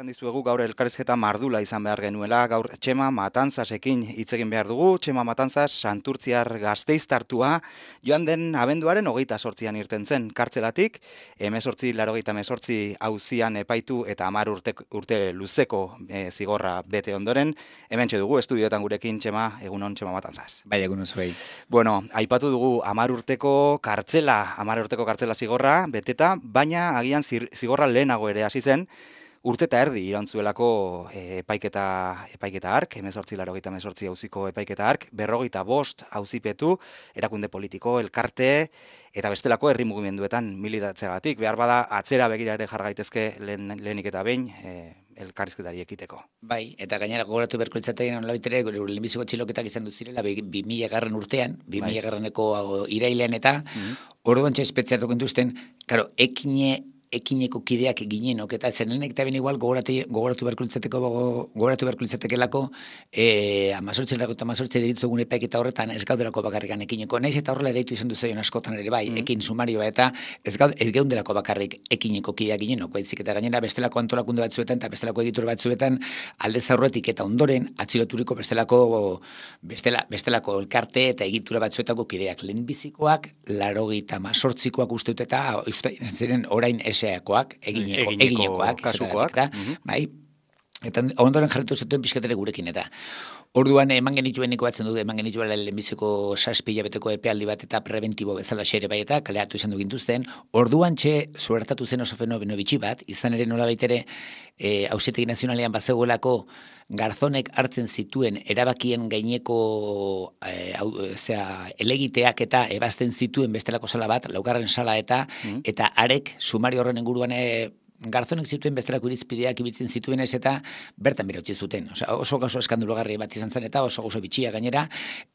esan dizuegu gaur elkarrezketa mardula izan behar genuela, gaur Txema Matantzasekin hitz egin behar dugu, Txema Matantzas Santurtziar tartua, joan den abenduaren hogeita sortzian irten zen kartzelatik, emesortzi, larogeita emesortzi hauzian epaitu eta amar urte, urte luzeko e, zigorra bete ondoren, hemen dugu estudioetan gurekin Txema, egunon Txema Matantzas. Bai, egunon zuei. Bueno, aipatu dugu amar urteko kartzela, amar urteko kartzela zigorra beteta, baina agian zir, zigorra lehenago ere hasi zen, urte eta erdi irantzuelako eh, epaiketa, epaiketa ark, emezortzi laro gita emezortzi hauziko epaiketa ark, berrogeita bost hauzipetu, erakunde politiko, elkarte, eta bestelako herri mugimenduetan militatzeagatik, behar bada atzera begira ere jargaitezke lehen, lehenik eta behin, eh, elkarrizketari ekiteko. Bai, eta gainera gogoratu beharko litzatekin hon loitere, gure lehenbiziko txiloketak izan duzirela, 2000 bi, mila garren urtean, 2000 bai. garreneko irailean eta, mm -hmm. orduan induzten, karo, ekine ekineko kideak eginen ok, eta zenenek eta igual gogoratu, gogoratu beharko gogoratu beharko litzateko lako, e, eh, amazortzen eta eta horretan ez gaudelako bakarrikan ekineko. Naiz eta horrela deitu izan duzu askotan ere bai, mm. ekin sumarioa eta ez, gaud, ez geundelako bakarrik ekineko kideak ginen, ok, eta gainera bestelako antolakunde batzuetan eta bestelako editor batzuetan alde zaurretik eta ondoren atxiloturiko bestelako, bestela, bestelako elkarte eta egitura batzuetako kideak. Lehenbizikoak, laro gita, amazortzikoak ziren orain psa mm, eginekoak, kasukoak, da, mhm. bai, eta ondoren jarretu zuten pizketere gurekin eta. Orduan eman genituen niko batzen eman genituen lehenbiziko saspila beteko epealdi bat eta preventibo bezala xere bai eta kaleatu izan du duzten, orduan txe suertatu zen oso fenomeno bitxi bat, izan ere nola baitere e, eh, nazionalean bat garzonek hartzen zituen erabakien gaineko e, eh, zera, elegiteak eta ebazten zituen bestelako sala bat, laugarren sala eta, mm. eta arek sumari horren inguruan eh, garzonek zituen bestelako irizpideak ibiltzen zituen ez eta bertan bera utzi zuten. Osa, oso gauzo eskandulogarri bat izan zen eta oso gauzo bitxia gainera.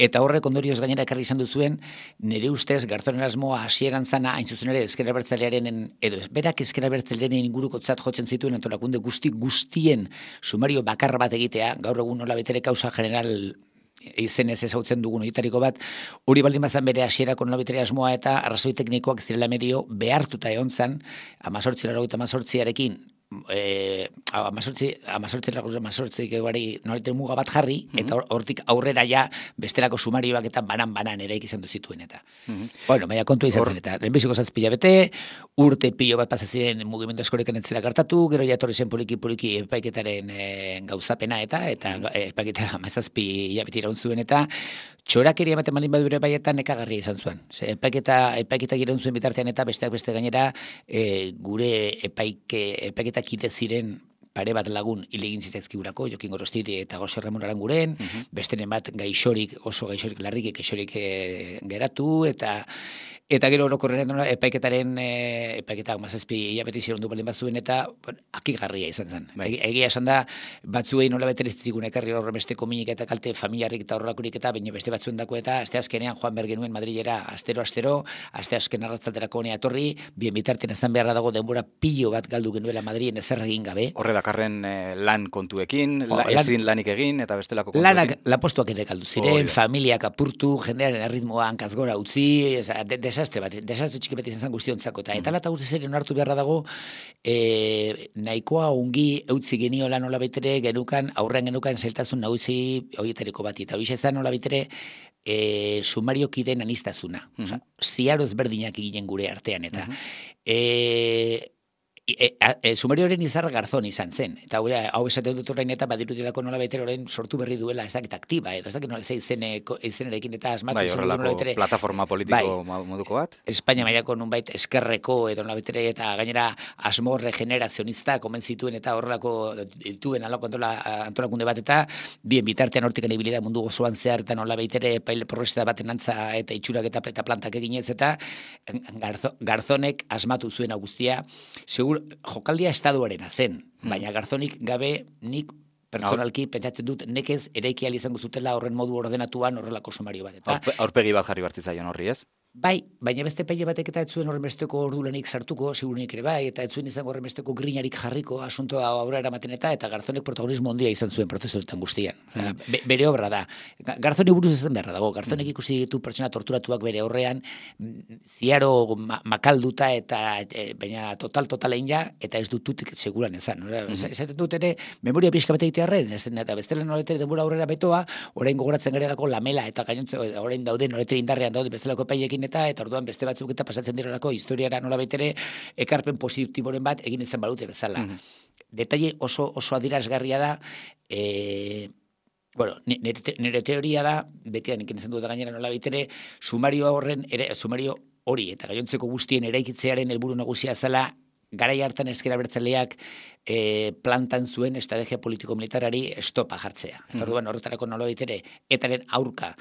Eta horrek ondorioz gainera ekarri izan duzuen, nire ustez garzonen asmoa hasieran zana hain zuzen ere eskera bertzalearen edo Berak eskera bertzalearen inguruko tzat jotzen zituen antolakunde guzti guztien sumario bakarra bat egitea, gaur egun nola betere kausa general izen ez ezautzen dugun oietariko bat, hori baldin bazan bere asierako nolabitari asmoa eta arrazoi teknikoak zirela medio behartuta egon zan, amazortzi laro eta amazortziarekin, eh a 18 a 18 la cosa muga bat jarri mhm. eta hortik aurrera ja bestelako sumarioak eta banan banan ere izan du zituen eta mhm. bueno me kontu contado eta, treta en vez bete, urte pillo bat pasa mugimendu askoreken ez dela gero ja torri zen poliki poliki epaiketaren eh, gauzapena eta eta mhm. epaiketa 17 pillabete iraun zuen eta Txorakeri ematen malin badure baietan ekagarria izan zuen. Zer, epaiketa, epaiketa gira unzuen bitartean eta besteak beste gainera e, gure epaike, eta kite ziren pare bat lagun ilegin egin Jokin Gorostiti eta Gose Ramon Aranguren, mm -hmm. beste gaixorik, oso gaixorik larrikik, gaixorik e, geratu, eta Eta gero orokorrean dena epaiketaren eh, epaiketak 17 hilabete ziren du balen bazuen eta akigarria izan zen. Bai. egia esan da batzuei nola beter ez zigun ekarri horre beste kominik eta kalte familiarrik eta horrakurik eta baina beste batzuen dako eta aste azkenean joan ber genuen Madrilera astero astero, aste azken arratzaterako honea etorri, bien bitartean izan beharra dago denbora pilo bat galdu genuela Madrilen ezer egin gabe. Horre dakarren eh, lan kontuekin, la, lanik egin eta bestelako kontuekin. Lanak, lapostuak ere galdu ziren, oh, familiak apurtu, jendearen erritmoa hankaz gora utzi, desastre bat, desastre txiki bat izan zen Eta, mm. eta lata zeren onartu beharra dago, e, nahikoa ungi eutzi genio lan nola betere, genukan, aurrean genukan zeltazun nagusi horietareko bat. Eta hori zezan nola betere, e, sumario kideen anistazuna. Mm -hmm. berdinak egin gure artean. Eta, mm e, e, sumerio horren izarra garzon izan zen. Eta hori, hau esaten dut horrein eta badiru dilako nola horren sortu berri duela ezak eta aktiba, edo ezak nola eh, eta asmatu bai, zen betere. Plataforma bai. politiko bai, moduko bat. Espainia mailako nunbait eskerreko edo nola eta gainera asmo regenerazionista komentzituen eta horrelako dituen alako antola, antolakunde bat eta bien bitartean hortik anibilida mundu gozoan zehar eta nola betere progresa baten antza eta itxurak eta, eta plantak eginez eta garzonek asmatu zuen guztia. Segur jokaldia estaduaren zen, hmm. baina garzonik gabe nik personalki no. pentsatzen dut nekez ereikia izango zutela horren modu ordenatuan horrelako sumario bat. Aurpegi bat jarri bat horri ez? Bai, baina beste paile batek eta etzuen horremesteko ordulanik sartuko, segurunik ere bai, eta etzuen izango horremesteko grinarik jarriko asuntoa aurrera eramaten eta, eta garzonek protagonismo ondia izan zuen protezioetan guztian. Hmm. Ah, bere obra da. Garzoni buruz ezen beharra dago. Garzonek hmm. ikusi ditu pertsona torturatuak bere horrean, mm, ziaro ma, makalduta eta e, baina total total egin ja, eta ez dututik seguran ezan. Mm -hmm. dut ere, memoria pixka bete egitea arren, eta bestela norete denbora aurrera betoa, orain gogoratzen gara lamela eta gainontze, orain dauden, norete indarrean dauden, bestelako eta orduan beste batzuk eta pasatzen direlako historiara nola betere ekarpen positiboren bat egin izan balute bezala. Mm Detaile oso, oso adirazgarria da, e, bueno, nire, teoria da, beti da nikin da gainera nola betere, sumario horren, sumario hori, eta gaiontzeko guztien eraikitzearen helburu nagusia zela, garai hartan eskera bertzaleak eh, plantan zuen estrategia politiko militarari estopa jartzea. Eta orduan horretarako nola ere etaren aurka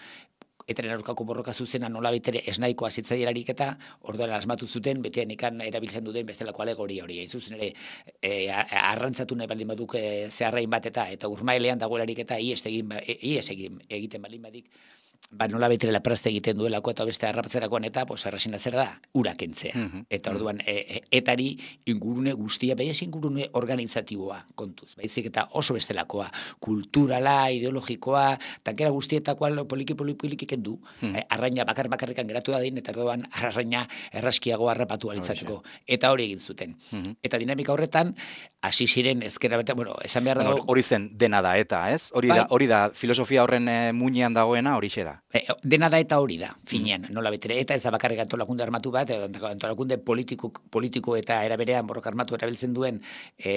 etaren aurkako borroka zuzena nola betere esnaikoa zitza dirarik eta orduan asmatu zuten, betean ikan erabiltzen duten bestelako alegoria hori. Hain zuzen ere, e, arrantzatu nahi balin baduk e, zeharrain bat eta eta urmailean dagoelarik eta iestegin, ba, e, egiten balin badik ba, nola betrela praste egiten duelako eta beste harrapatzerakoan eta pues, arrasina zer da, urakentzea. Mm Eta mhm. orduan, e, e, etari ingurune guztia, baina ingurune organizatiboa kontuz. Baizik eta oso bestelakoa, kulturala, ideologikoa, tankera guztietakoa poliki poliki poliki kendu, mhm. eh, arraina bakar bakarrikan geratu da din, eta orduan arraina erraskiago harrapatu alitzatuko. Eta hori egin zuten. Mhm. Eta dinamika horretan, hasi ziren ezkera bete, bueno, esan behar da... Hori zen dena da, eta ez? Hori, da, bai. hori da, filosofia horren e, dagoena, hori Bai, eh, dena da eta hori da, finean, nola betere, eta ez da bakarrik antolakunde armatu bat, edo eh, antolakunde politiko, politiko eta eraberean borrok armatu erabiltzen duen e,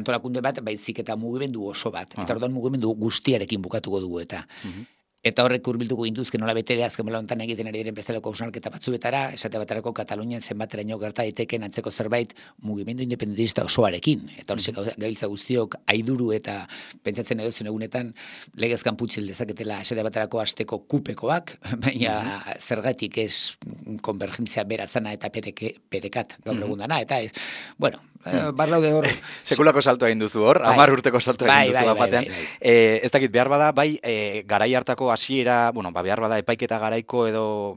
antolakunde bat, baizik eta mugimendu oso bat. Eta ah. orduan mugimendu guztiarekin bukatuko dugu eta. Mhm. Eta horrek urbiltuko gintuzken nola bete behazken hontan ontan egiten ari diren bestelako hausnarketa batzuetara, esate batarako Katalunian zenbateraino gerta eteken antzeko zerbait mugimendu independentista osoarekin. Eta horrek mm gailtza guztiok aiduru eta pentsatzen edo egunetan legezkan putxil dezaketela esate batarako hasteko kupekoak, baina mm zergatik ez konvergentzia bera eta pedeke, pedekat gaur mm -hmm. egun eta ez, bueno... Eh, mm. Barlau de hor. Sekulako saltoa induzu hor, bai. amar urteko saltoa induzu bai bai, bai, bai, eh, Ez dakit behar bada, bai, eh, garai hartako hasiera, bueno, ba, behar bada epaiketa garaiko edo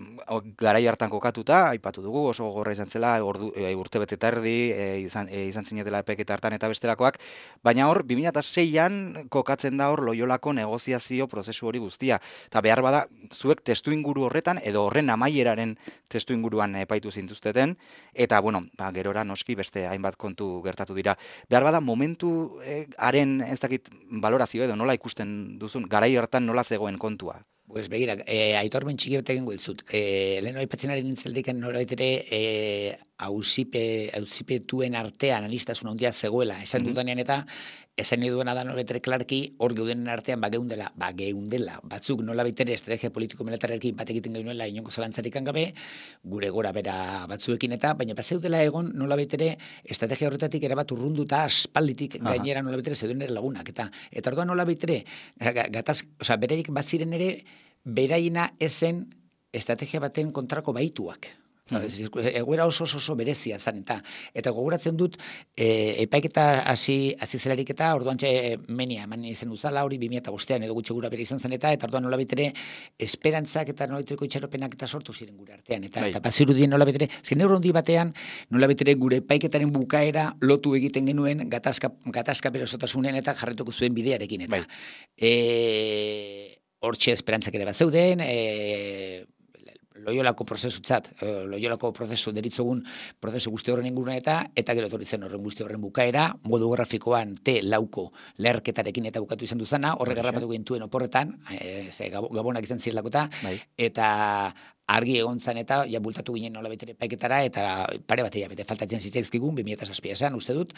garai hartan kokatuta, aipatu dugu, oso gorra izan zela, ordu, e, urte bete e, izan, e, izan zinetela epaiketa hartan eta bestelakoak, baina hor, 2006an kokatzen da hor loiolako negoziazio prozesu hori guztia. Eta behar bada, zuek testu inguru horretan, edo horren amaieraren testu inguruan epaitu zintuzteten, eta, bueno, ba, gerora noski beste hainbat kontu gertatu dira. Behar bada, momentu e, haren, e, ez dakit, balorazio edo, nola ikusten duzun, garai hartan nola zegoen kontu kontua. Pues veira, eh, aitormen txiki bete gingo dizut. Eh, leno aipatzenari nintzeldiken norbait ere, eh, hausipe, hausipe artean, analistasun handia zegoela, esan mm dudanean eta, esan edo da noretre klarki, hor geudenen artean bageundela, bageundela, batzuk nola bitere estrategia politiko militarrekin bat egiten genuela inonko zalantzarik gabe gure gora bera batzuekin eta, baina bat zeudela egon nola bitere estrategia horretatik erabat urrunduta aspalditik gainera Aha. nola zeuden ere lagunak, eta eta orduan nola bitere, gataz, oza, bereik bat ziren ere, beraina ezen estrategia baten kontrako baituak. Eh, eguera oso oso, berezia zan eta eta gogoratzen dut eh, epaiketa hasi hasi zelarik eta orduan txe menia eman izan uzala hori 2005ean edo gutxe gura bere izan zen eta eta orduan nola betere esperantzak eta nola betereko itxaropenak eta sortu ziren gure artean eta, bai. eta baziru dien nola betere euro batean nola betere gure epaiketaren bukaera lotu egiten genuen gatazka, gatazka osotasunen eta jarretuko zuen bidearekin eta e, hortxe esperantzak ere bat zeuden e, loiolako prozesu txat, eh, loiolako prozesu deritzogun prozesu guzti horren inguruna eta eta gero etorritzen horren guzti horren bukaera, modu grafikoan T lauko leherketarekin eta bukatu izan duzana, horre garrapatu intuen oporretan, e, ze, gabonak izan eta bai argi egon zan eta ja bultatu ginen nola betere paiketara eta pare bat ja bete faltatzen zitzaizkigun 2007an uste dut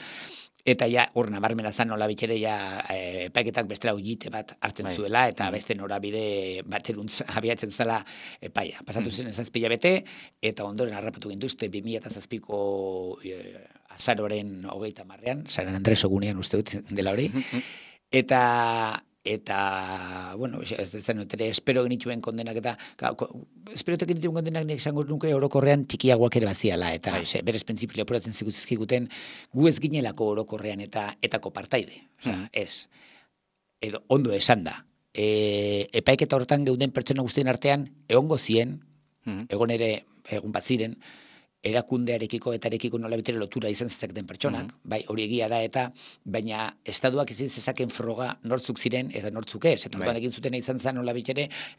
eta ja hor nabarmena zan nola bitere ja e, paiketak beste bat hartzen bai. zuela eta bai. beste norabide bateruntz abiatzen zela epaia pasatu mm. zen 7 bete eta ondoren harrapatu ginduzte 2007ko e, azaroren hogeita ean San Andres egunean uste dut dela hori Eta, eta, bueno, ez zen espero genituen kondenak eta, ka, ko, espero genituen kondenak nire izango nuke orokorrean txikiagoak ere baziala, eta bere bai. ose, berez prinzipi leporatzen gu ez ginelako orokorrean eta etako partaide, Osa, mm. edo ondo esan da, e, epaik eta hortan geuden pertsona guztien artean, egongo zien, hmm. egon ere, egon bat ziren, erakundearekiko eta erekiko nola lotura izan zezak den pertsonak, mm-hmm. bai, hori egia da eta baina estatuak izin zezaken froga nortzuk ziren eta nortzuk ez. Eta bai. egin zuten izan zen nola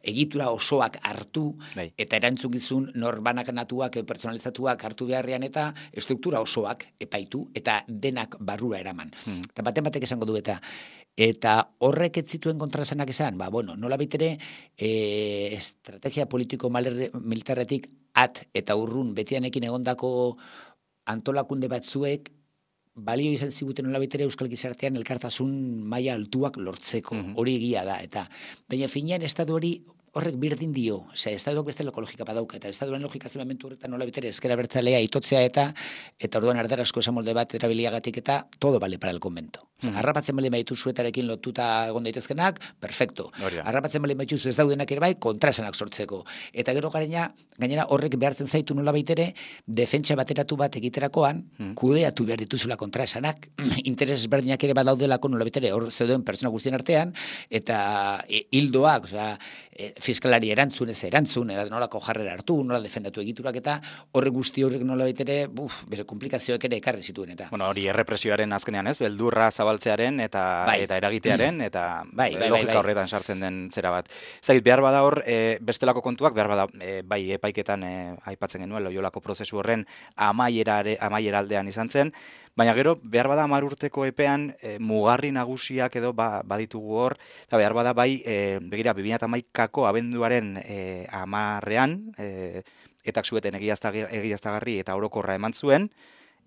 egitura osoak hartu bai. eta erantzuk izun norbanak natuak personalizatuak hartu beharrean eta estruktura osoak epaitu eta denak barrura eraman. Mm -hmm. Eta bat ematek esango du eta Eta horrek ez zituen kontrasanak esan, ba, bueno, nola bitere e, eh, estrategia politiko militarretik at eta urrun betianekin egondako antolakunde batzuek balio izan ziguten hola betere Euskal Gizartean elkartasun maila altuak lortzeko, mm hori egia da. Eta, baina finean, estatu hori horrek birdin dio. osea, estatuak beste logika badauka, eta estatuaren logika zelamentu horretan nola betere eskera bertzalea itotzea eta, eta orduan asko esan molde bat erabiliagatik eta todo bale para el convento. Mhm. Arrapatzen bale maitu zuetarekin lotuta egon daitezkenak, perfecto. Arrapatzen bale maitu ez daudenak ere bai, kontrasanak sortzeko. Eta gero garena, gainera horrek behartzen zaitu nola baitere, defentsa bateratu bat egiterakoan, mm. kudeatu behar dituzula kontrasanak, interes berdinak ere badaudelako nola betere, hor pertsona guztien artean, eta hildoak, e, e fiskalari erantzun ez erantzun, edo nolako jarrera hartu, nola defendatu egiturak eta horre guzti horrek nola betere, buf, bere komplikazioek ere ekarri zituen eta. Bueno, hori errepresioaren azkenean ez, beldurra zabaltzearen eta bai. eta eragitearen, eta bai, bai, bai, logika bai. horretan sartzen den zera bat. Zagit, behar bada hor, e, bestelako kontuak, behar bada, e, bai, epaiketan eh, aipatzen genuen, loiolako prozesu horren amaiera amaieraldean izan zen, baina gero behar bada hamar urteko epean e, mugarri nagusiak edo ba, baditugu hor eta behar bada bai eh, begira bi eta hamaikako abenduaren eh, hamarrean e, eta zueten egiaztagarri eta orokorra eman zuen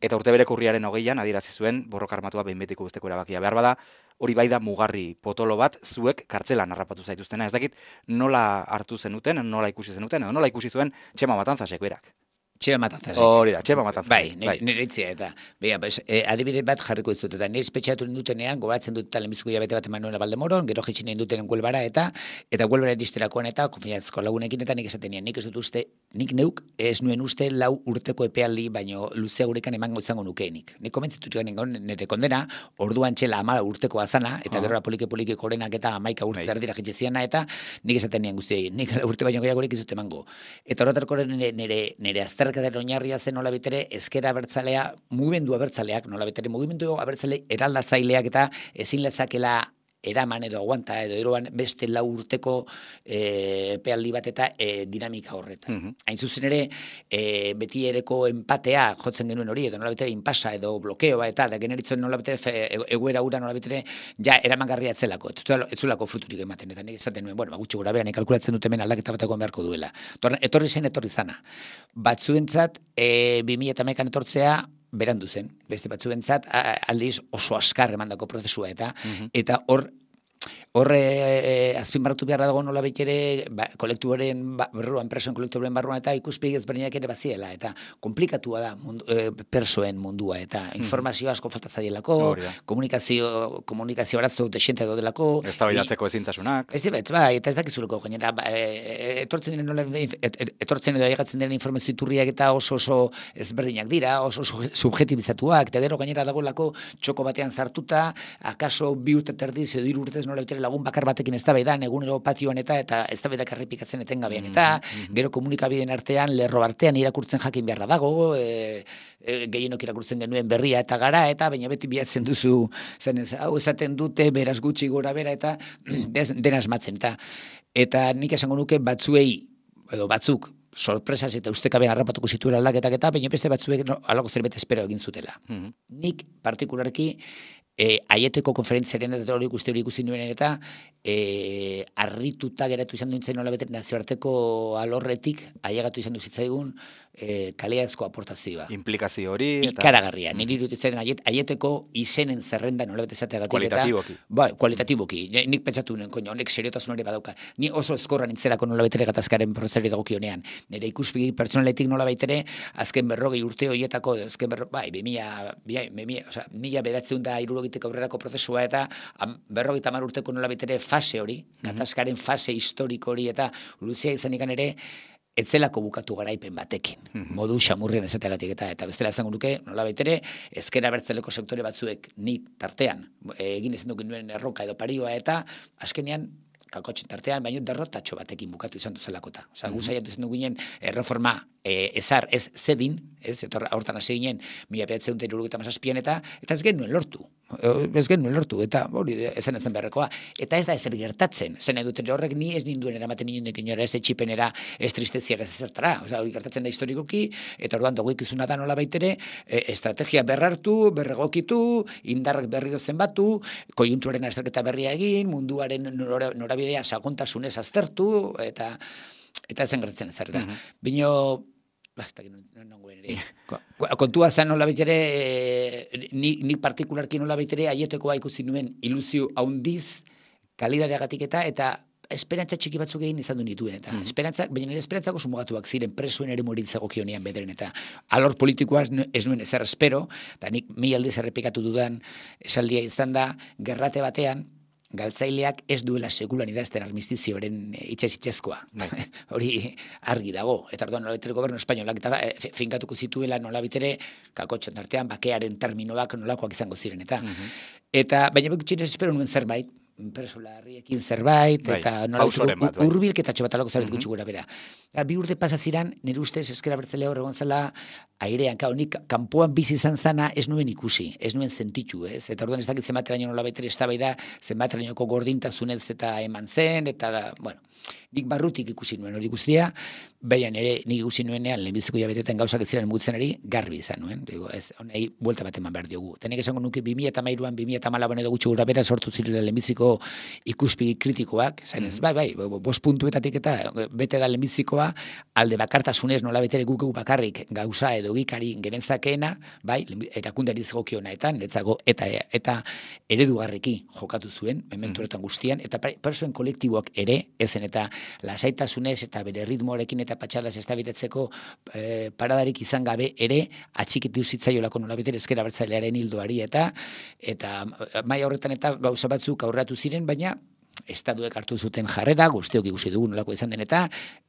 eta urte bere kurriaren hogeian adierazi zuen borrok armatua behin betiko erabakia behar bada hori bai da mugarri potolo bat zuek kartzelan harrapatu zaituztena. Ez dakit nola hartu zenuten, nola ikusi zenuten, nola ikusi zuen txema batan zasek berak. Txema matanza. Hori da, txema matanza. Bai, nire bai. eta. Bia, e, adibide bat jarriko izut, eta nire espetxeatu nindutenean, gobatzen dut talen bizuko jabete bat Manuela Baldemoron, gero jitsi nindutenen guelbara, eta eta guelbara distirakoan eta, konfinatzko lagunekin, eta nik esaten nien, nik ez uste nik neuk ez nuen uste lau urteko epealdi baino gurekan emango izango nukeenik. Nik komentzitu joan nengon nire kondena, orduan txela amala urteko azana, eta ah. gero apolike polike korenak eta amaika urte Hai. dardira eta nik esaten nien guztiei, nik urte baino gehiagorek izut emango. Eta horretarko nire, nire, nire azterkaderen oinarria zen nola bitere, eskera abertzalea, mugimendu abertzaleak, nola bitere mugimendu abertzale eraldatzaileak eta ezin lezakela eraman edo aguanta edo eroan beste lau urteko e, eh, pealdi bat eta eh, dinamika horretan. Mm Hain zuzen ere, e, beti ereko empatea jotzen genuen hori, edo nolabitere inpasa edo blokeoa, eta da generitzen nolabitere e, eguera ura nolabitere ja eraman garria etzelako, etzulako fruturik ematen, eta nik esaten nuen, bueno, ba, gutxi gura beran kalkulatzen dut hemen aldaketa bateko beharko duela. Etorri zen, etorri zana. Batzuentzat, e, 2000 etortzea, berandu zen, beste batzuentzat aldiz oso askar emandako prozesua eta mhm. eta hor horre e, azpimarratu beharra dago nola ere ba, kolektuaren ba, berrua, enpresoen kolektuaren barruan eta ikuspegi ezberdinak ere baziela eta komplikatua da eh, persoen mundua eta hmm. informazio asko faltatza zaielako, komunikazio komunikazio arazo desente edo delako Ez da ezintasunak Ez ba, eta ez dakizuleko gainera ba, etortzen diren nola, etortzen edo aigatzen diren informazio iturriak eta oso oso ezberdinak dira, oso oso subjetibizatuak eta gero gainera lako txoko batean zartuta, akaso bi urte terdiz edo urtez nola lagun bakar batekin eztabaidan egun patioan eta eta eztabaidak errepikatzen etengabean eta mm -hmm. gero komunikabideen artean lerro artean irakurtzen jakin beharra dago e, e, gehienok irakurtzen denuen berria eta gara eta baina beti bilatzen duzu zen ez hau esaten dute beraz gutxi gora bera eta dena asmatzen eta eta nik esango nuke batzuei edo batzuk sorpresas eta ustekabean harrapatuko zituela aldaketak eta baina beste batzuek no, alako zerbait espero egin zutela. Mm-hmm. Nik partikularki eh aieteko konferentziaren eta hori guzti hori ikusi nuen eta eh arrituta geratu izan duen zen nola nazioarteko alorretik aiegatu izan duzitzaigun eh kaleazko aportazioa. Implikazio hori. Eta... Ikaragarria, mm -hmm. niri mm-hmm. aiet, aieteko izenen zerrenda nola bete zatea gatik eta. Kualitatiboki. Ba, kualitatiboki. Mm -hmm. Nik pentsatu nuen, koño, honek seriotasun hori badauka. Ni oso ezkorra nintzerako nola gatazkaren prozeri dagoki honean. Nire ikuspegi pertsonaletik nola ere azken berrogei urte horietako, azken berrogei, bai, 2000 berrogitik aurrerako prozesua eta berrogita urteko nola betere fase hori, mhm. gatazkaren fase historiko hori eta luzea izan ikan ere, etzelako bukatu garaipen batekin. Mhm. Modu xamurrien ezetagatik eta eta bestela izango nuke, nola baitere, ezkera bertzeleko sektore batzuek ni tartean, e, egin ezin duken nuen erroka edo parioa eta azkenean kakotxen tartean, baino derrotatxo batekin bukatu izan du Osa, mm -hmm. izan duginen erreforma e, ezar ez zedin, ez, eta hortan hasi ginen, mila pedatzen dut eta eta ez genuen lortu. Eh, ez genuen lortu, eta hori ezen ezen berrekoa, eta ez da ezer gertatzen, zen dut, horrek ni ez ninduen eramaten inundik inora, ez etxipenera, ez tristezia ez zertara. oza, hori gertatzen da historikoki, eta orduan dugu ikizuna da nola baitere, eh, estrategia berrartu, berregokitu, indarrak berri dozen batu, kojunturaren azterketa berria egin, munduaren norabidea sakontasunez aztertu, eta eta ezen gertatzen ezer da. Mhm. Bino, que no no güen Con kontua zen nola betere, eh, ni, ni partikularki nola betere, aietekoa ikusi nuen iluzio haundiz, kalidadeagatik eta, eta esperantza txiki batzuk egin izan du nituen eta mm. esperantza baina nire esperantzak ziren presuen ere morit zagokionean bederen eta alor politikoa ez nuen ezer espero eta nik mi aldiz errepikatu dudan esaldia izan da gerrate batean galtzaileak ez duela sekulan idazten armistizioaren itxez eh, itxezkoa. Bai. Hori argi dago. Eta orduan nola bitere gobernu espainolak eta eh, finkatuko zituela nola bitere kakotxan artean bakearen terminoak nolakoak izango ziren. Eta, mhm. eta baina beku espero nuen zerbait, impresula herriekin zerbait bai, eta nola hurbilketa bai. txo zerbait gutxi gura bera. Ba, bi urte pasa ziran nere ustez eskera bertzele hor egon zela airean ka nik kanpoan bizi izan zana ez nuen ikusi, ez nuen sentitu, ez? Eta orduan ez dakit zenbateraino nola baitere estabaida, zenbateraino ko gordintasunez eta eman zen eta bueno, nik barrutik ikusi nuen hori guztia, baina ere nik ikusi nuenean lehenbiziko jabetetan gauzak ez ziren mugitzen ari, garbi izan nuen. Digo, ez, honei, buelta bat eman behar diogu. Tenek esango nuke eta an 2008an, 2008 edo gutxo gura bera sortu zirela lehenbiziko ikuspi kritikoak, zen ez, mm-hmm. bai, bai, bost puntuetatik eta e, bete da lehenbizikoa, alde bakartasunez nola betere gukeu bakarrik gauza edo gikari genezakeena, bai, erakundari zegokiona eta netzago eta eta eredugarreki jokatu zuen, mementuretan mm-hmm. guztian, eta persoen kolektiboak ere, ezen eta lasaitasunez eta bere ritmoarekin eta patxadas estabitetzeko e, eh, paradarik izan gabe ere atxikitu zitzaiolako nolabiter ezkera bertzailearen hildoari eta eta eh, mai horretan eta gauza batzuk aurratu ziren, baina estaduek hartu zuten jarrera, guzteok ikusi dugu nolako izan den eta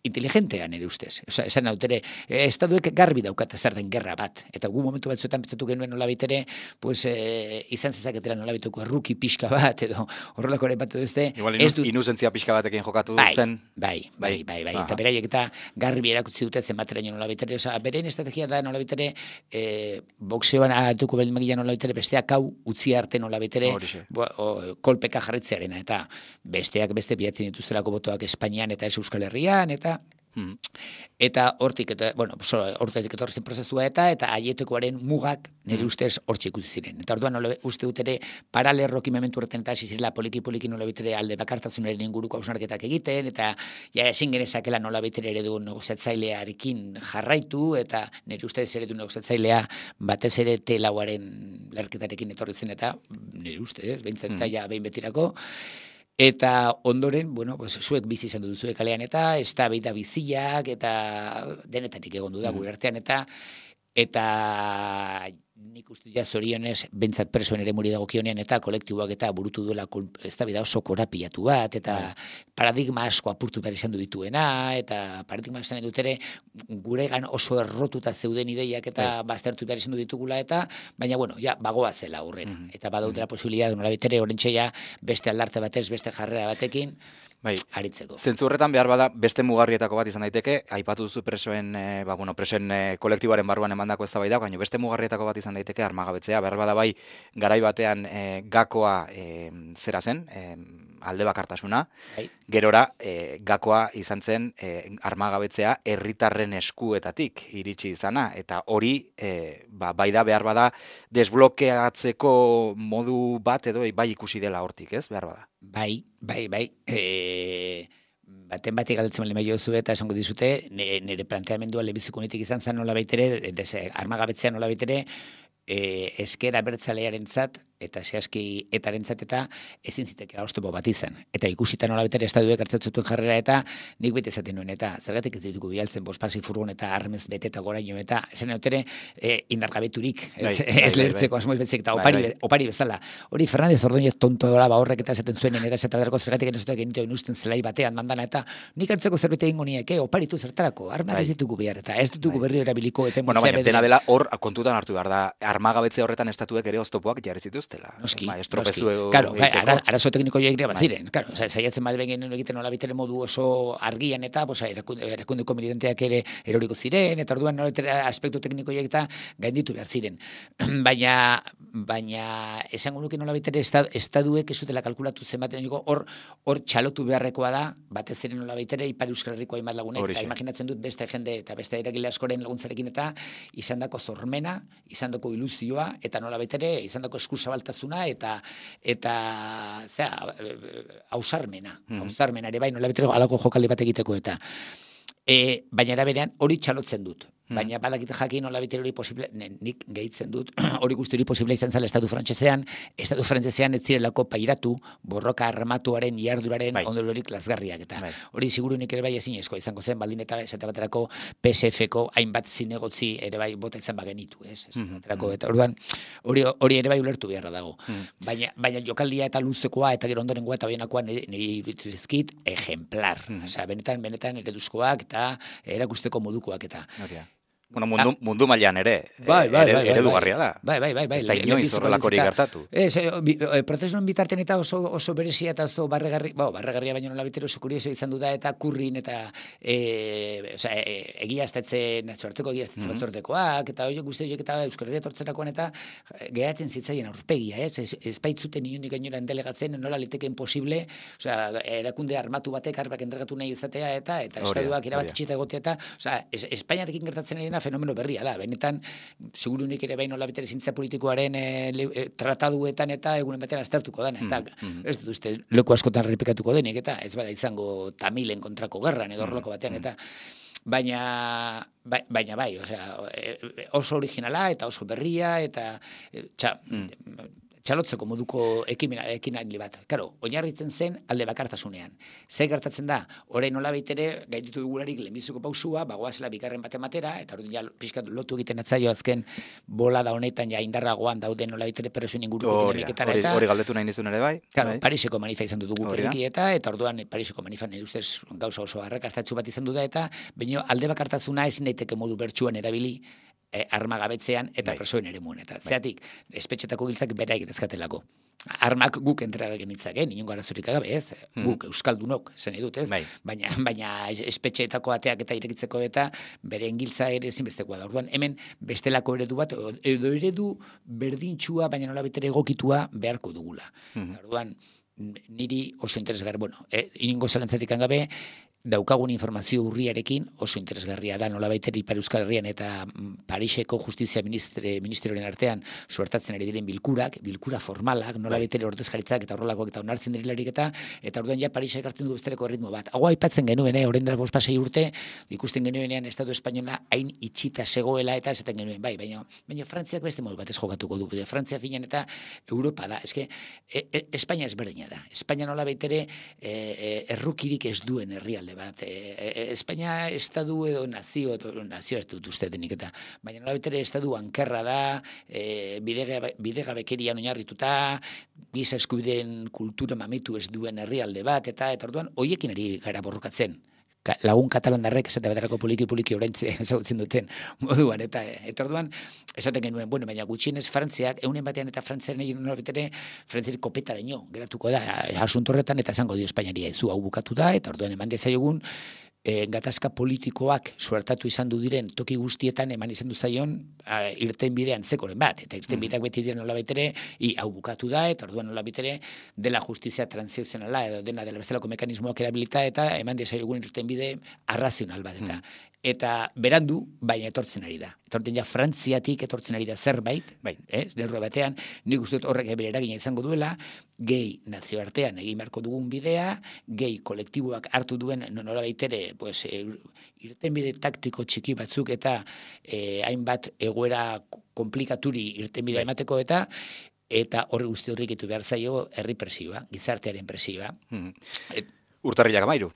inteligentean ere ustez. Osa, esan haut ere, eh, estaduek garbi daukat zer den gerra bat. Eta gu momentu bat zuetan pentsatu genuen nola ere, pues, e, izan zezaketela nola bituko erruki pixka bat, edo horrelako ere bat edo ezte. Igual inuzentzia pixka batekin jokatu bai, zen. Bai, bai, bai, bai. bai. Eta beraiek eta garbi erakutzi dute zen batera nola bitere. Osa, beren estrategia da nola bitere, e, eh, bokseoan hartuko beldin magia nola besteak hau utzi arte nola bitere, bo, o, kolpeka Eta besteak beste biatzen dituztelako botoak Espainian eta Euskal Herrian, eta hmm. eta hortik eta bueno, hortik etorri zen prozesua eta eta haietekoaren mugak nire hmm. ustez hortzik ziren. Eta orduan uste dut ere paralerroki momentu horretan eta zirela poliki poliki nola alde bakartasunaren inguruko ausnarketak egiten eta ja ezin genezakela nola bitere eredu negoziatzailearekin jarraitu eta niri ustez eredu negoziatzailea batez ere telauaren lerketarekin etorri zen eta nere ustez, behintzen mm. behin betirako. Eta ondoren, bueno, pues, zuek bizi izan zuek kalean eta, ez da baita biziak, eta denetatik egon da mm gure artean, eta, eta nik uste ja zorionez bentzat presoen ere muri dagokionean eta kolektiboak eta burutu duela ez da bida oso korapilatu bat eta bai. paradigma asko apurtu behar izan du dituena eta paradigma izan dut ere gure gan oso errotuta zeuden ideiak eta Hai. baztertu behar izan du ditugula eta baina bueno, ja, bagoa zela aurrera. Mhm. Eta badautera mm -hmm. posibilia du nola beste aldarte batez, beste jarrera batekin, bai. aritzeko. Zentzu horretan behar bada beste mugarrietako bat izan daiteke, aipatu duzu presoen, eh, ba, bueno, presoen e, kolektiboaren barruan emandako ez da bai da, baina beste mugarrietako bat izan daiteke armagabetzea, behar bada bai garaibatean e, eh, gakoa e, zera zen, e, alde bakartasuna, bai. gerora gakoa izan zen armagabetzea herritarren eskuetatik iritsi izana, eta hori e, ba, bai da behar bada desblokeatzeko modu bat edo bai, bai ikusi dela hortik, ez behar bada? Bai, Bai, bai. E, baten bat egaletzen bale maio zu eta esango dizute, nire planteamendua unitik izan zan nola baitere, armagabetzean nola baitere, e, eh, eskera bertzalearen zat, eta zehazki etaren zateta ezin zitek eraustopo bat izan. Eta ikusita nola betari estaduek hartzatzutuen jarrera eta nik bete zaten nuen eta zergatik ez dituko bialtzen bospasi furgon eta armez bete eta gora ino eta zen eutere eh, indargabeturik ez, bai, bai, bai, lehertzeko dai, betzik eta opari, opari bezala. Hori Fernandez Ordoñez tonto dola ba horrek eta zaten zuen eta zaten dago zergatik enezuta genitea inusten zelaibatean batean mandana eta nik antzeko zerbete egin niek, eh, oparitu zertarako, arma ez dituko eta ez dituko berri erabiliko. Bueno, baina dela hor kontutan hartu behar da, armagabetze horretan estatuek ere oztopoak jarri zituz dituztela. Eh, noski, ba, Claro, bai, ara, arazo tekniko joa egria baziren. Bai. zaiatzen bat egin egiten nola bitere modu oso argian eta pues erakunde, erakunde ere eroriko ziren, eta orduan nola aspektu tekniko eta egita gainditu behar ziren. baina, baina esan gonduke nola bitere estaduek ez utela kalkulatu zenbaten niko hor, hor txalotu beharrekoa da, batez ere nola bitere, ipar euskal herriko hainbat lagunek, eta imaginatzen dut beste jende eta beste eragile askoren laguntzarekin eta izandako zormena, izandako iluzioa eta nola bitere, izandako eskusa apaltasuna eta eta zea eh, ausarmena, mm ausarmena ere bai nola halako alako jokaldi bat egiteko eta e, baina era berean hori txalotzen dut. Hmm. baina badakit jakin nola posible, nik gehitzen dut, hori guzti hori posible izan zala Estatu Frantsesean, Estatu Frantsesean ez zirelako pairatu, borroka armatuaren, iarduraren, bai. ondolorik lazgarriak, eta bai. hori seguru nik ere bai ezin esko izango zen, baldin eta esate baterako PSF-ko hainbat zinegotzi ere bai bota izan bagenitu, ez? Hmm, hmm, eta orduan, hori, hori ere bai ulertu beharra dago, baina, baina jokaldia eta luzekoa, eta gero ondorengoa eta bainakoa niri irutuzizkit, ejemplar, mm. benetan, benetan, ereduzkoak eta erakusteko modukoak eta. Bueno, mundu, ah. mundu mailan ere, bai, e, bai, ere, bai, bai garria da. Bai, bai, bai, bai. Ez inoiz gertatu. Ez, eh, eh, prozesuen bitartean eta oso, oso berezia eta oso barregarri, bo, barregarria baino nola bitero oso kurioso izan du da eta kurrin eta e, o sea, e, egia estetzen, mm eta oiek guzti oiek eta euskarriak tortzenakoan eta eh, geratzen zitzaien aurpegia, ez? Ez, ez baitzuten inundik gainoran delegatzen nola liteken posible, o sea, erakunde armatu batek harbak entregatu nahi izatea eta eta estaduak erabatitxita bat eta, o sea, es, Espainiarekin gertatzen dena fenomeno berria da. Benetan, segurunik ere baino labitere zintza politikoaren eh, eh, trataduetan eta egunen batean aztertuko dena. Eta, mm-hmm, mm-hmm. ez dut uste, leku askotan repikatuko denik, eta ez bada izango tamilen kontrako gerran edo mm-hmm, horloko batean, eta baina, bai, baina bai, osea, eh, oso originala eta oso berria, eta, e, txalotzeko moduko ekimena ekin bat. Karo, oinarritzen zen alde bakartasunean. Ze gertatzen da, orain nola baitere, gaititu dugularik lehenbizuko pausua, bagoazela bikarren bate matera, eta hori ja, pixkat lotu egiten atzaio azken bola da honetan ja indarragoan daude nola baitere perrezuen inguruko oh, dinamiketara. Hori, hori galdetu nahi nizun ere bai. Karo, bai. Pariseko manifa izan dugu oh, eta, eta orduan Pariseko manifa nire ustez gauza oso arrakastatxu bat izan du eta baino alde bakartasuna ez neiteke modu bertsuen erabili, e, armagabetzean eta bai. presoen ere muen. Eta bai. zeatik, espetxetako giltzak bera egitezkatelako. Armak guk entrega genitzak, eh? arazorik agabe, ez? Hmm. Guk, Euskaldunok, zen edut, ez? Bai. Baina, baina espetxeetako ateak eta irekitzeko eta bere engiltza ere ezinbestekoa da. Orduan, hemen bestelako eredu bat, edo eredu berdintxua, baina nola betere egokitua beharko dugula. Hmm. Orduan, niri oso interesgarri, bueno, eh, ingo daukagun informazio urriarekin oso interesgarria da nola baiter Ipar Euskal Herrian eta mm, Pariseko Justizia Ministre, Ministerioren artean suertatzen ari diren bilkurak, bilkura formalak, bai. nola baiter ordezkaritzak eta horrelakoak eta onartzen dirilarik eta eta orduan ja Parisek hartzen du bestereko ritmo bat. Hau aipatzen genuen, eh, horren dara urte, ikusten genuenean Estatu Espainola hain itxita segoela eta esaten genuen, bai, baina, baina Frantziak beste modu bat ez jokatuko du, Frantzia finan eta Europa da, eske, e, e, Espainia ez berdina, da. Espainia nola baitere e, eh, eh, errukirik ez duen herrialde bat. E, e, Espainia estadu edo nazio, edo nazio ez dut uste denik eta. Baina nola baitere estadu ankerra da, e, bidegabekerian oinarrituta, giza eskubideen kultura mamitu ez duen herrialde bat, eta eta orduan, hoiekin ari gara borrukatzen lagun katalandarrek esate baterako puliki puliki oraintze ezagutzen duten moduan eta eh, etorduan esaten genuen bueno baina gutxienez Frantziak eunen batean eta Frantziaren egin norbitere Frantziari kopetaraino geratuko da eh, asuntorretan eta esango dio espainiaria zu hau bukatu da eta orduan eman dezaiogun e, gatazka politikoak suertatu izan du diren toki guztietan eman izan du zaion a, irten bidean zekoren bat, eta irten bideak mm. beti diren nola betere, i, hau bukatu da, eta orduan nola betere, dela justizia transizionala, edo dena dela bestelako mekanismoak erabilita, eta eman dizai irtenbide irten bide arrazional bat, eta mm eta berandu, baina etortzen ari da. Etortzen ja frantziatik etortzen ari da zerbait, bai. ez, eh? batean, nik uste dut horrek ebere eragina izango duela, gehi nazioartean egin dugun bidea, gehi kolektiboak hartu duen, nonola baitere, pues, eh, irten taktiko txiki batzuk eta eh, hainbat egoera komplikaturi irten bai. emateko eta, eta horri guzti horrik behar zaio herri presioa, gizartearen presioa. Mm mm-hmm. -hmm. Urtarriak amairu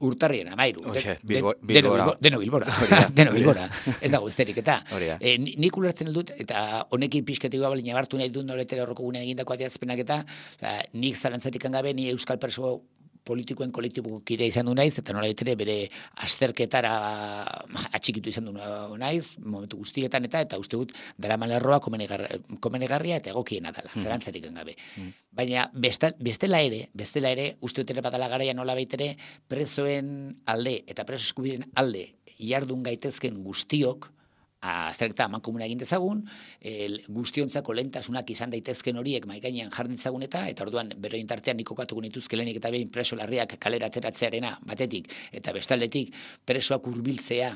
urtarrien amairu. Deno bilbora. Deno bilbora. Ez dago, esterik eta. Eh, nik ulertzen dut, eta honekin pixkatiko abalin abartu nahi dut, noletera horroko gunean egindako adiazpenak eta, nik zalantzatik angabe, ni euskal perso politikoen kolektibuko kide izan du naiz, eta nola bere azterketara ba, atxikitu izan du naiz, momentu guztietan eta, eta uste dut, dara malerroa komenegarria, eta egokiena dela, mm. Mm-hmm. engabe. Mm-hmm. Baina, bestela ere, bestela ere, uste dut ere badala garaia nola baitere, presoen alde eta preso eskubiden alde, jardun gaitezken guztiok, azterketa aman egin dezagun, el, guztionzako izan daitezken horiek maikainan jarri eta, eta orduan bero intartean niko katugun ituzkelenik eta behin preso larriak kalera ateratzearena batetik, eta bestaldetik presoak hurbiltzea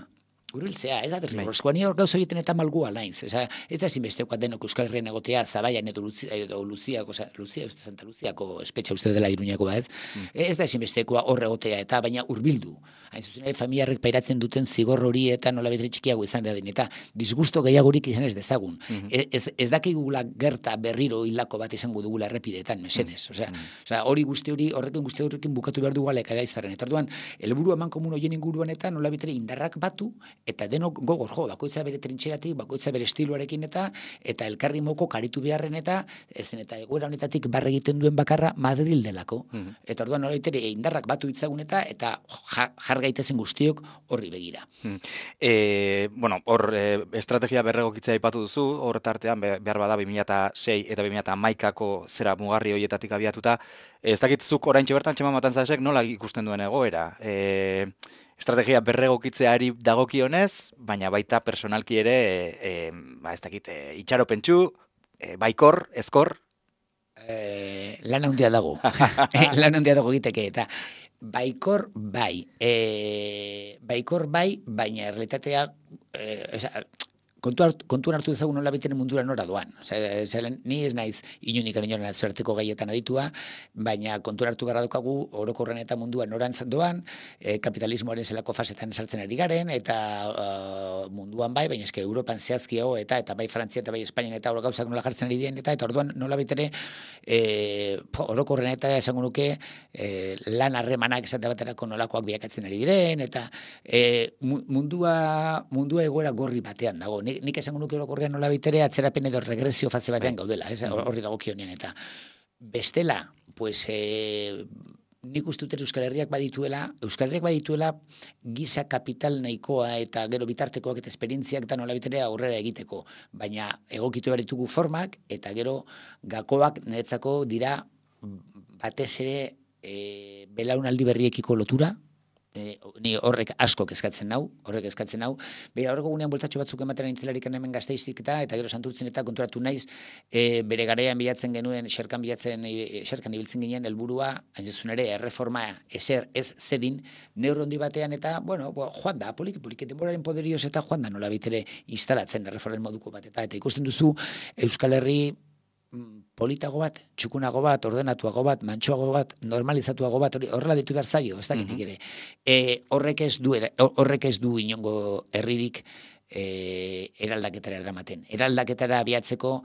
Gurultzea, ez da derrigorrezkoa, bai. hor gauza egiten eta malgua lainz. Osa, ez da zinbestekoa denok Euskal Herrian egotea, zabaian edo, edo Luziako, osa, Luzia, Santa Luziako espetxa uste dela iruñako bat, mm. e, ez da sinbestekoa hor egotea, eta baina hurbildu. Hain zuzen ere, familiarrek pairatzen duten zigor hori eta nola txikiago izan da den, eta disgusto gehiagorik izan ez dezagun. Mm -hmm. ez, ez gerta berriro hilako bat izango dugula errepidetan, mesedez. Osa, mm, mm. hori guzti hori, horrekin guzti horrekin bukatu behar dugu alekara izaren. Eta eman komun hoien inguruan eta nola indarrak batu, eta denok gogor jo, bakoitza bere trintxeratik, bakoitza bere estiloarekin eta eta elkarri moko karitu beharren eta ezen eta egoera honetatik barre egiten duen bakarra Madrid delako. Mhm. Eta orduan hori tere indarrak batu hitzagun eta eta jarra gaitezen guztiok horri begira. Mm. bueno, hor e, estrategia berregokitza aipatu duzu, hor tartean behar bada 2006 eta 2006 maikako zera mugarri horietatik abiatuta, ez dakit zuk orain txibertan txema matan zasek nola ikusten duen egoera. E, estrategia berregokitzeari dagokionez, baina baita personalki ere, e, ba ez dakit, e, itxaro pentsu, e, baikor, eskor. E, lan handia dago. E, lan handia dago egiteke eta baikor bai. E, baikor bai, baina erletatea, e, kontu hartu, kontu hartu ezagun nola betene mundura nora doan. ni ez naiz inunik anein joran gaietan aditua, baina kontu hartu gara dukagu orokorren eta mundua noran doan, eh, kapitalismoaren zelako fasetan esartzen ari garen, eta eh, munduan bai, baina eski Europan zehazki eta, eta bai Frantzia eta bai Espainian, eta orokauzak nola jartzen ari dien, eta, eta orduan nola betere e, eh, orokorren eta esango nuke lan harremanak esate baterako nolakoak biakatzen ari diren, eta e, mundua, mundua egoera gorri batean dago, nik esango nuke orokorrean nola bitere atzerapen edo regresio fase batean bai. gaudela, ez? Bai. Horri dago kionien eta bestela, pues eh nik uste dut Euskal Herriak badituela, Euskal badituela giza kapital nahikoa eta gero bitartekoak eta esperientziak eta nola bitere aurrera egiteko, baina egokitu beritugu formak eta gero gakoak niretzako dira batez ere eh belaunaldi berriekiko lotura, Eh, ni horrek asko kezkatzen nau, horrek eskatzen hau, Bera, horreko gunean bultatxo batzuk ematen nintzelarik hemen gazteizik eta, eta gero santurtzen eta konturatu naiz, e, bere garaian bilatzen genuen, xerkan bilatzen, eh, ibiltzen ginen, helburua hain ere, erreforma ezer ez zedin, neurondi batean eta, bueno, bo, joan da, poliki, poliki, poderioz eta joan da, nola bitere instalatzen erreformen moduko bat eta ikusten duzu, Euskal Herri politago bat, txukunago bat, ordenatuago bat, mantxoago bat, normalizatuago bat, hori horrela ditu behar zaio, ez dakitik mhm. ere. Eh, horrek ez du, horrek ez du inongo herririk e, eraldaketara eramaten. Eraldaketara abiatzeko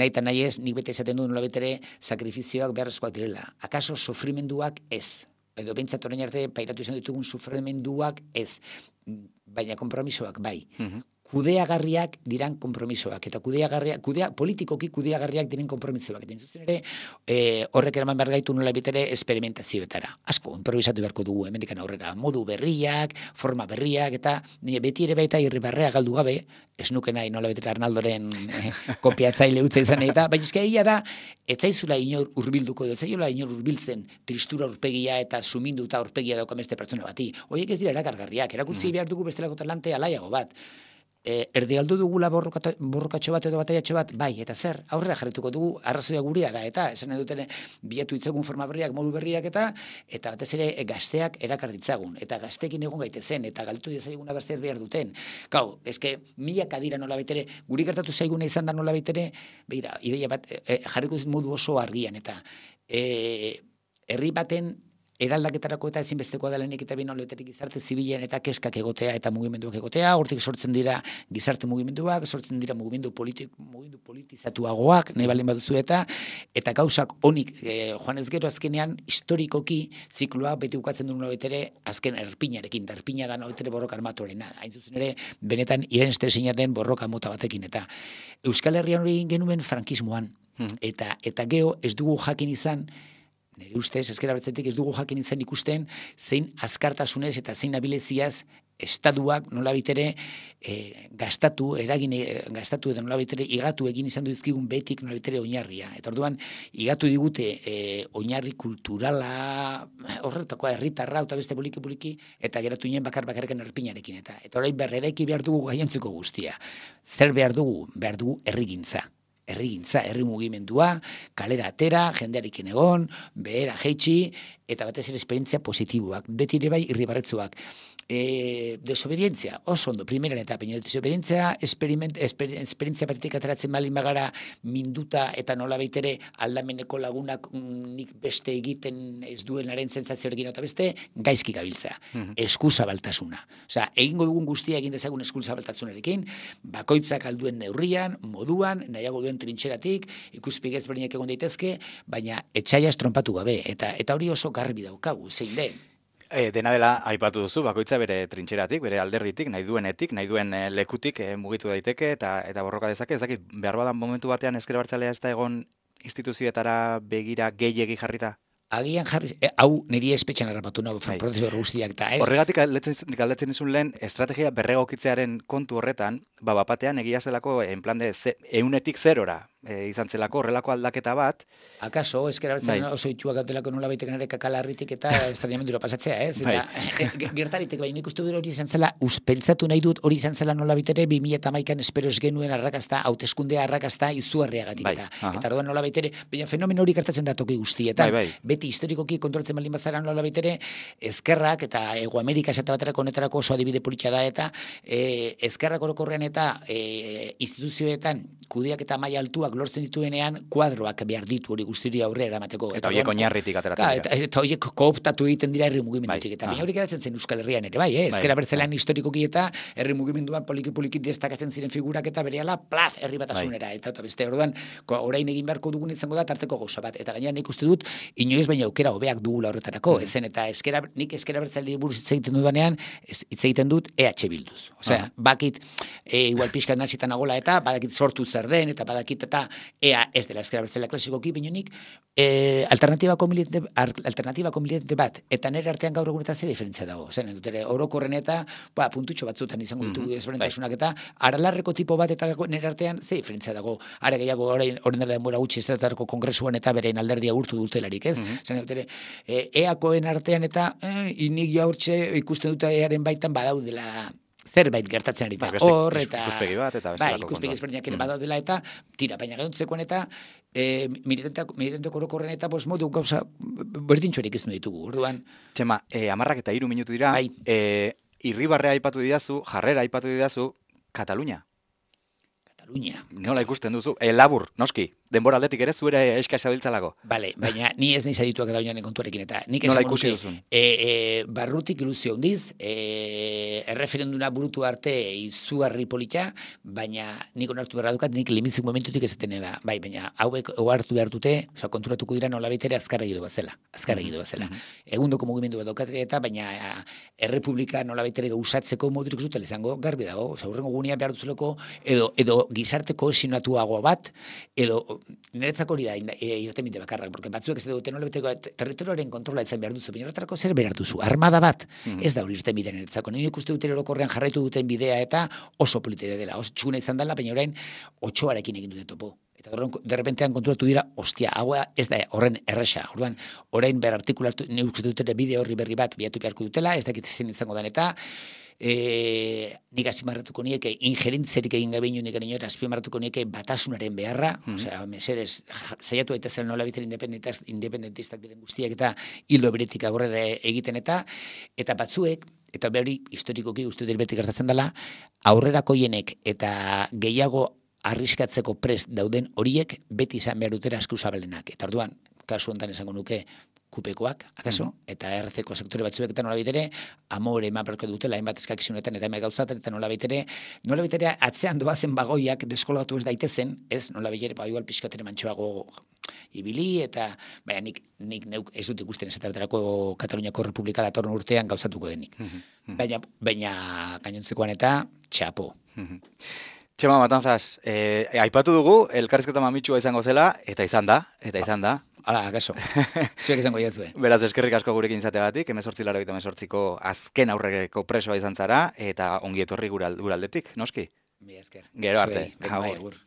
nahi eta nahi ez, nik bete esaten du nola sakrifizioak beharrezkoak direla. Akaso sofrimenduak ez. Edo bintzat orain arte pairatu izan ditugun sofrimenduak ez. Baina kompromisoak bai. Mhm kudeagarriak diran konpromisoak eta kudeagarria kudea politikoki kudeagarriak diren konpromisoak eta intzuten ere eh, horrek eraman bergaitu gaitu nola bitere eksperimentazioetara asko improvisatu beharko dugu hemendikan aurrera modu berriak forma berriak eta beti ere baita irri galdu gabe ez nuke nahi nola bitere Arnaldoren eh, kopiatzaile utzi izan eta bai eske egia da etzaizula inor hurbilduko edo etzaizula inor hurbiltzen tristura urpegia eta suminduta urpegia dauka beste pertsona bati hoiek ez dira erakargarriak erakutsi mm. behar dugu bestelako talante alaiago bat e, erdi aldu dugula borrokatxo bat edo bataiatxo bat, bai, eta zer, aurrera jarretuko dugu arrazoia guria da, eta esan edutene bietu itzegun forma berriak, modu berriak, eta eta batez ere gazteak erakarditzagun, eta gaztekin egon gaite zen, eta galtu dira zaiguna behar duten. Kau, eske, milak adira nola betere, guri gertatu zaiguna izan da nola betere, behira, ideia bat, e, e modu oso argian, eta... E, Herri baten eraldaketarako eta ezinbestekoa da lehenik eta bino leterik gizarte zibilen eta keskak egotea eta mugimenduak egotea, hortik sortzen dira gizarte mugimenduak, sortzen dira mugimendu, politik, mugimendu politizatuagoak, nahi balin baduzu eta, eta gauzak honik e, joan ez gero azkenean historikoki zikloa beti ukatzen duen ere azken erpinarekin, da erpina da nobetere borroka armatorena. hain zuzen ere benetan irenste den borroka mota batekin eta. Euskal Herrian hori genuen frankismoan, hmm. eta, eta geho ez dugu jakin izan, nire ustez, ezkera bertzatik ez dugu jakin ikusten, zein azkartasunez eta zein abileziaz estatuak nola bitere eh, gastatu, eragin e, gastatu edo nola bitere igatu egin izan duizkigun betik nola bitere oinarria. Eta orduan, igatu digute e, oinarri kulturala, horretakoa, herritarra eta beste buliki-buliki, eta geratu nien bakar bakarrekan erpinarekin. Eta, eta orain berreraiki behar dugu gaiantzuko guztia. Zer behar dugu? Behar dugu errigintza herri gintza, herri mugimendua, kalera atera, jendearekin egon, behera, jeitxi eta batez ere esperientzia positiboak, beti ere bai irribarretzuak e, desobedientzia, oso ondo, primeran eta peinot, desobedientzia, esperientzia batetik ateratzen balin bagara minduta eta nola baitere aldameneko lagunak mm, nik beste egiten ez duen aren zentzatzea horrekin eta beste, gaizki gabiltza, mm -hmm. eskusa baltasuna. Osea, egingo dugun guztia egin dezagun eskusa baltasunarekin, bakoitzak alduen neurrian, moduan, nahiago duen trintxeratik, ikuspigez ezberdinak egon daitezke, baina etxaiaz trompatu gabe, eta eta hori oso garbi daukagu, zein den e, dena dela aipatu duzu, bakoitza bere trintxeratik, bere alderditik, nahi duen nahi duen eh, lekutik eh, mugitu daiteke, eta, eta borroka dezake, ez dakit, behar badan momentu batean ezkere ez da egon instituzioetara begira gehiegi jarrita? Agian jarri, hau niri espetxan arrapatu nago, fran bai. prozesu eta ez? Horregatik galdetzen izun lehen, estrategia berregokitzearen kontu horretan, babapatean egia zelako, en plan de, ze, eunetik zerora, e, izan zelako horrelako aldaketa bat. Akaso, ezkera bai. oso itxua gatelako nola baiten ere kakalarritik eta estrenamendura pasatzea, ez? Eta, bai. Eh, gertaritek, bai, nik uste dut hori izan zela, uspentzatu nahi dut hori izan zela nola baitere, 2000 eta maikan espero genuen arrakasta, hauteskundea arrakazta izuarrea bai. eta. Uh -huh. Eta arduan nola baitere, baina fenomen hori kartatzen da toki guztietan. Bai, bai. Beti historikoki kontrolatzen baldin bazara nola baitere, ezkerrak eta Ego Amerika esate baterako honetarako oso adibide politxa da eta e, ezkerrak orokorrean eta e, instituzioetan kudiak eta maila altuak lortzen dituenean, kuadroak behar ditu hori guztiri aurrera eramateko. Eta, eta horiek oinarritik ateratzen dira. Eta, horiek kooptatu egiten dira herri mugimendutik. Bai, eta baina horiek eratzen zen Euskal Herrian ere, bai, eh? Bai, ezkera bai. bertzelan historikoki eta herri mugimenduan poliki-poliki destakatzen ziren figurak eta bereala plaz, herri bat asunera. Eta, eta beste orduan, orain egin beharko dugun izango da tarteko gozo bat. Eta gainean ikusten dut, inoiz baina aukera hobeak dugula horretarako. Hm. Ezen, eta ezkera, nik ezkera bertzelan buruz egiten hitz egiten dut EH Bilduz. Osea, eh, igual eta badakit sortu zer den, eta badakit eta ea ez dela ezkera bertzela klasiko ki, baina nik eh, alternatibako alternatibako bat, eta nire artean gaur egun eta ze diferentzia dago. Zene, dut ere, orokorren eta, ba, puntutxo batzutan izango ditugu mm -hmm. ezberdintasunak bai. eta, aralarreko tipo bat eta nire artean ze diferentzia dago. Are gehiago, orain, orain dela demora gutxi kongresuan eta berein alderdia gurtu dutelarik, ez? Mm -hmm. Zene, dut ere, eh, eakoen artean eta, eh, inik jaurtxe ikusten dute earen baitan badaudela zerbait gertatzen ari da. Ba, Hor eta... Ikuspegi bat eta bestelako kontu. Bai, ikuspegi ezberdinak ere mm. badaudela eta tira, baina gantzekoen eta eh militantak, militantak orokorren eta bos modu gauza berdintxorik ez izan ditugu, orduan. Txema, e, eh, amarrak eta iru minutu dira, bai. e, irribarrea aipatu didazu, jarrera aipatu didazu, Katalunia. Katalunia. Nola ikusten duzu? Elabur, eh, labur, noski, denbora aldetik ere zuera eskaz abiltzalako. Bale, baina ni ez nahiz dituak eta kontuarekin eta nik esan ikusi E, e, barrutik iluzio hundiz, e, eh, erreferenduna burutu arte izugarri politia, baina nik onartu behar dukat, nik limitzik momentutik ez Bai, baina hauek ohartu behar dute, oza, konturatuko dira nola betere azkarra gido bazela. Azkarra mm -hmm. bazela. Mhm. Egun doko mugimendu bat eta, baina errepublika nola betere gauzatzeko modurik zutela izango garbi dago. Oza, urrengo gunea behar edo, edo gizarteko esinatuagoa bat, edo niretzako hori da e, irtenbide bakarrak, porque batzuek ez dute nola beteko territorioaren kontrola etzen behar duzu, baina zer behar duzu. Armada bat, mhm. ez da hori irtenbide niretzako. Nire ikuste dute horrean jarraitu duten bidea eta oso politidea dela. Oso txuguna izan dela, baina orain otxoarekin egin dute topo. Eta horren, derrepentean kontrolatu dira, ostia, hau ez da horren erresa. Orduan, orain ber artikulatu, nire ikuste dute bide horri berri bat, biatu beharko dutela, ez dakit zen izango den eta, e, nik azpimarratuko nieke ingerentzerik egin gabe inundik gara inoera, azpimarratuko nieke batasunaren beharra, mm -hmm. osea, mesedez, zaiatu eta zelan nola biten independentistak diren guztiak eta hildo beretik agorrera egiten eta, eta batzuek, eta behori historikoki uste dut beti gertatzen dela, aurrerako hienek eta gehiago arriskatzeko prest dauden horiek beti izan behar dutera askuzabelenak. Eta orduan, kasu honetan esango nuke, kupekoak, akaso, mm -hmm. eta errezeko sektore batzuek eta nola bitere, amore ema berko dute, lain bat eskakizunetan eta eme eta nola bitere, nola bitere atzean doazen bagoiak deskolatu ez daitezen, ez nola bitere, bai igual mantxoago ibili, eta baina nik, nik neuk ez dut ikusten ez aterako Kataluniako Republika datorren urtean gauzatuko denik. Mm Baina, baina gainontzekoan eta txapo. Mm-hmm. Txema, Matanzas, eh, aipatu dugu, elkarrizketa mamitsua izango zela, eta izan da, eta izan da ala, akaso. Zuek izango jaizu. Beraz, eskerrik asko gurekin izateagatik, eta ko azken aurreko presoa izan zara eta ongi etorri guraldetik, noski. Mi esker. Gero arte. Gero